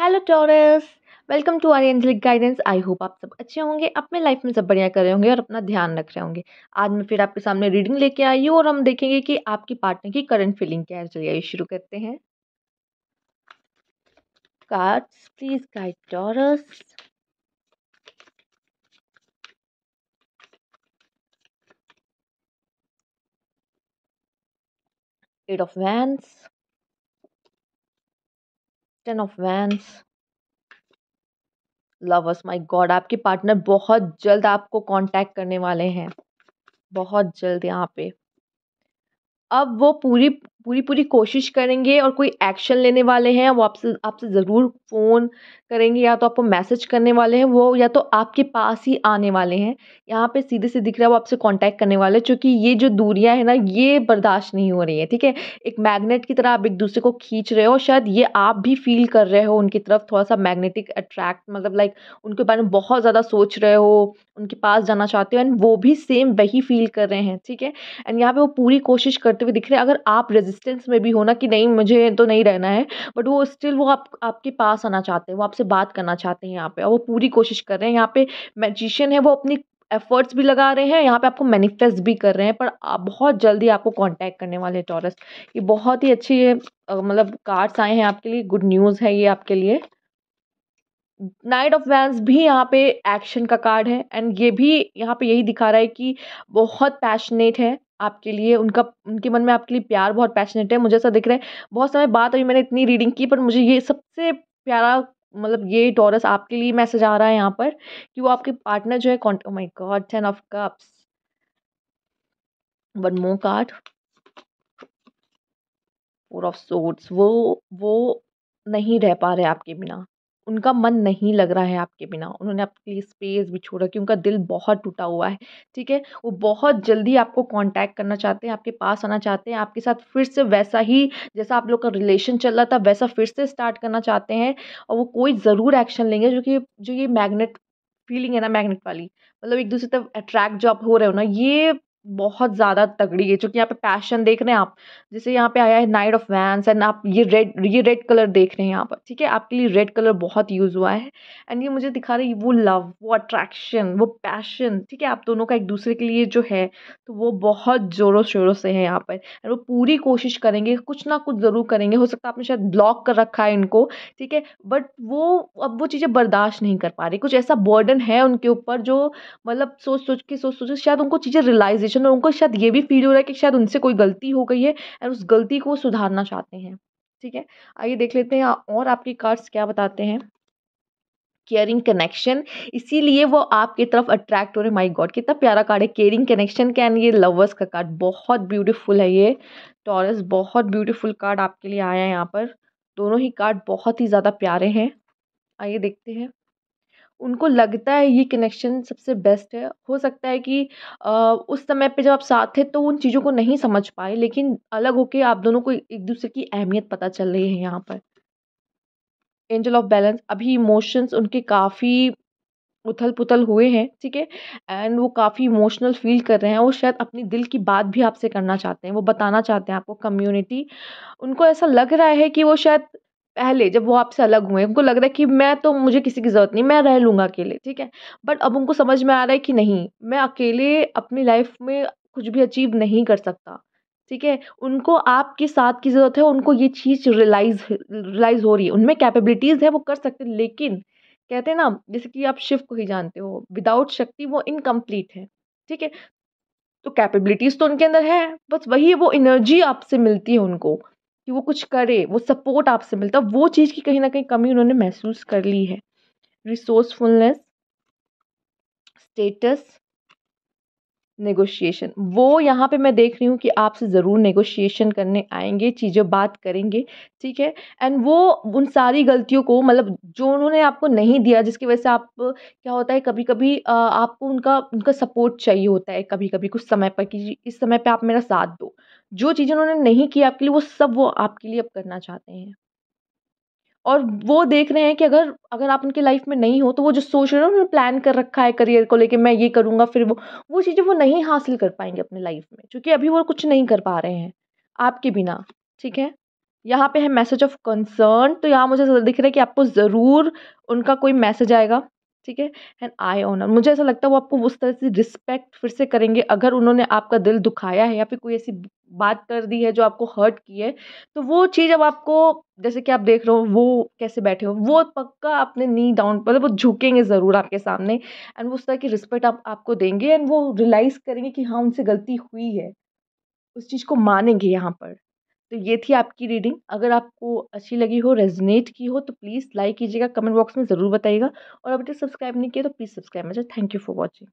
hello Taurus welcome to our angelic guidance I hope आप सब अच्छे होंगे अपने लाइफ में सब बढ़िया कर रहे होंगे और अपना ध्यान रख रहे होंगे आज मैं फिर आपके सामने रीडिंग लेके आई हूँ और हम देखेंगे कि आपकी पार्टनर की करंट फीलिंग क्या है चलिए आइए शुरू करते हैं cards please guide Taurus eight of wands ten of wands lovers my god आपके पार्टनर बहुत जल्द आपको कांटेक्ट करने वाले हैं बहुत जल्द यहाँ पे अब वो पूरी पूरी पूरी कोशिश करेंगे और कोई एक्शन लेने वाले हैं वो आपसे आपसे ज़रूर फ़ोन करेंगे या तो आपको मैसेज करने वाले हैं वो या तो आपके पास ही आने वाले हैं यहाँ पे सीधे से दिख रहा है वो आपसे कांटेक्ट करने वाले हैं क्योंकि ये जो दूरियाँ हैं ना ये बर्दाश्त नहीं हो रही है ठीक है एक मैगनेट की तरह आप एक दूसरे को खींच रहे हो शायद ये आप भी फील कर रहे हो उनकी तरफ थोड़ा सा मैग्नेटिक अट्रैक्ट मतलब लाइक उनके बारे में बहुत ज़्यादा सोच रहे हो उनके पास जाना चाहते हो एंड वो भी सेम वही फील कर रहे हैं ठीक है एंड यहाँ पर वो पूरी कोशिश करते हुए दिख रहे हैं अगर आप रेजिस्ट डिस्टेंस में भी हो ना कि नहीं मुझे तो नहीं रहना है बट वो स्टिल वो आप आपके पास आना चाहते हैं वो आपसे बात करना चाहते हैं यहाँ पे और वो पूरी कोशिश कर रहे हैं यहाँ पे मैजिशियन है वो अपनी एफर्ट्स भी लगा रहे हैं यहाँ पे आपको मैनिफेस्ट भी कर रहे हैं पर आप बहुत जल्दी आपको कांटेक्ट करने वाले हैं टॉरस ये बहुत ही अच्छी ये मतलब कार्ड्स आए हैं आपके लिए गुड न्यूज़ है ये आपके लिए नाइट ऑफ वैंस भी यहाँ पे एक्शन का कार्ड है एंड ये भी यहाँ पे यही दिखा रहा है कि बहुत पैशनेट है आपके लिए उनका उनके मन में आपके लिए प्यार बहुत पैशनेट है मुझे ऐसा दिख रहा है बहुत समय बाद अभी मैंने इतनी रीडिंग की पर मुझे ये सबसे प्यारा मतलब ये टॉरस आपके लिए मैसेज आ रहा है यहाँ पर कि वो आपके पार्टनर जो है कॉन्ट my god ten of cups one more card four of swords वो वो नहीं रह पा रहे आपके बिना उनका मन नहीं लग रहा है आपके बिना उन्होंने आपके लिए स्पेस भी छोड़ा कि उनका दिल बहुत टूटा हुआ है ठीक है वो बहुत जल्दी आपको कांटेक्ट करना चाहते हैं आपके पास आना चाहते हैं आपके साथ फिर से वैसा ही जैसा आप लोग का रिलेशन चल रहा था वैसा फिर से स्टार्ट करना चाहते हैं और वो कोई ज़रूर एक्शन लेंगे जो कि जो ये मैगनेट फीलिंग है ना मैगनेट वाली मतलब एक दूसरे तरफ अट्रैक्ट जो आप हो रहे हो ना ये बहुत ज़्यादा तगड़ी है क्योंकि यहाँ पे पैशन देख रहे हैं आप जैसे यहाँ पे आया है नाइट ऑफ वैंस एंड आप ये रेड ये रेड कलर देख रहे हैं यहाँ पर ठीक है आपके लिए रेड कलर बहुत यूज़ हुआ है एंड ये मुझे दिखा रही है वो लव वो अट्रैक्शन वो पैशन ठीक है आप दोनों का एक दूसरे के लिए जो है तो वो बहुत ज़ोरों शोरों से है यहाँ पर एंड वो पूरी कोशिश करेंगे कुछ ना कुछ ज़रूर करेंगे हो सकता है आपने शायद ब्लॉक कर रखा है इनको ठीक है बट वो अब वो चीज़ें बर्दाश्त नहीं कर पा रही कुछ ऐसा बर्डन है उनके ऊपर जो मतलब सोच सोच के सोच सोच शायद उनको चीज़ें रियलाइजेशन सिचुएशन में उनको शायद ये भी फील हो रहा है कि शायद उनसे कोई गलती हो गई है एंड उस गलती को सुधारना चाहते हैं ठीक है आइए देख लेते हैं और आपके कार्ड्स क्या बताते हैं केयरिंग कनेक्शन इसीलिए वो आपकी तरफ अट्रैक्ट हो रहे माई गॉड कितना प्यारा कार्ड है केयरिंग कनेक्शन कैन ये लवर्स का कार्ड बहुत ब्यूटीफुल है ये टॉरस बहुत ब्यूटीफुल कार्ड आपके लिए आया है यहाँ पर दोनों ही कार्ड बहुत ही ज़्यादा प्यारे हैं आइए देखते हैं उनको लगता है ये कनेक्शन सबसे बेस्ट है हो सकता है कि उस समय पे जब आप साथ थे तो उन चीज़ों को नहीं समझ पाए लेकिन अलग होके आप दोनों को एक दूसरे की अहमियत पता चल रही है यहाँ पर एंजल ऑफ बैलेंस अभी इमोशंस उनके काफ़ी उथल पुथल हुए हैं ठीक है एंड वो काफ़ी इमोशनल फील कर रहे हैं वो शायद अपनी दिल की बात भी आपसे करना चाहते हैं वो बताना चाहते हैं आपको कम्युनिटी उनको ऐसा लग रहा है कि वो शायद पहले जब वो आपसे अलग हुए उनको लग रहा है कि मैं तो मुझे किसी की ज़रूरत नहीं मैं रह लूँगा अकेले ठीक है बट अब उनको समझ में आ रहा है कि नहीं मैं अकेले अपनी लाइफ में कुछ भी अचीव नहीं कर सकता ठीक है उनको आपके साथ की ज़रूरत है उनको ये चीज़ रियलाइज रियलाइज हो रही है उनमें कैपेबिलिटीज़ है वो कर सकते हैं लेकिन कहते हैं ना जैसे कि आप शिव को ही जानते हो विदाउट शक्ति वो इनकम्प्लीट है ठीक है तो कैपेबिलिटीज़ तो उनके अंदर है बस वही वो एनर्जी आपसे मिलती है उनको कि वो कुछ करे वो सपोर्ट आपसे मिलता है वो चीज़ की कहीं ना कहीं कमी उन्होंने महसूस कर ली है रिसोर्सफुलनेस स्टेटस नेगोशिएशन वो यहाँ पे मैं देख रही हूँ कि आपसे ज़रूर नेगोशिएशन करने आएंगे चीज़ें बात करेंगे ठीक है एंड वो उन सारी गलतियों को मतलब जो उन्होंने आपको नहीं दिया जिसकी वजह से आप क्या होता है कभी कभी आपको उनका उनका सपोर्ट चाहिए होता है कभी कभी कुछ समय पर कि इस समय पे आप मेरा साथ दो जो चीज़ें उन्होंने नहीं की आपके लिए वो सब वो आपके लिए अब करना चाहते हैं और वो देख रहे हैं कि अगर अगर आप उनकी लाइफ में नहीं हो तो वो जो सोच रहे हैं उन्होंने प्लान कर रखा है करियर को लेके मैं ये करूँगा फिर वो वो चीज़ें वो नहीं हासिल कर पाएंगे अपने लाइफ में क्योंकि अभी वो कुछ नहीं कर पा रहे हैं आपके बिना ठीक है यहाँ पे है मैसेज ऑफ कंसर्न तो यहाँ मुझे दिख रहा है कि आपको ज़रूर उनका कोई मैसेज आएगा ठीक है एंड आई ऑनर मुझे ऐसा लगता है वो आपको उस तरह से रिस्पेक्ट फिर से करेंगे अगर उन्होंने आपका दिल दुखाया है या फिर कोई ऐसी बात कर दी है जो आपको हर्ट की है तो वो चीज़ अब आपको जैसे कि आप देख रहे हो वो कैसे बैठे हो वो पक्का अपने नी डाउन मतलब वो झुकेंगे ज़रूर आपके सामने एंड वो उस तरह की रिस्पेक्ट आप आपको देंगे एंड वो रियलाइज़ करेंगे कि हाँ उनसे गलती हुई है उस चीज़ को मानेंगे यहाँ पर तो ये थी आपकी रीडिंग अगर आपको अच्छी लगी हो रेजनेट की हो तो प्लीज़ लाइक कीजिएगा कमेंट बॉक्स में ज़रूर बताइएगा और अभी तक सब्सक्राइब नहीं किया तो प्लीज़ सब्सक्राइब मैं थैंक यू फॉर वॉचिंग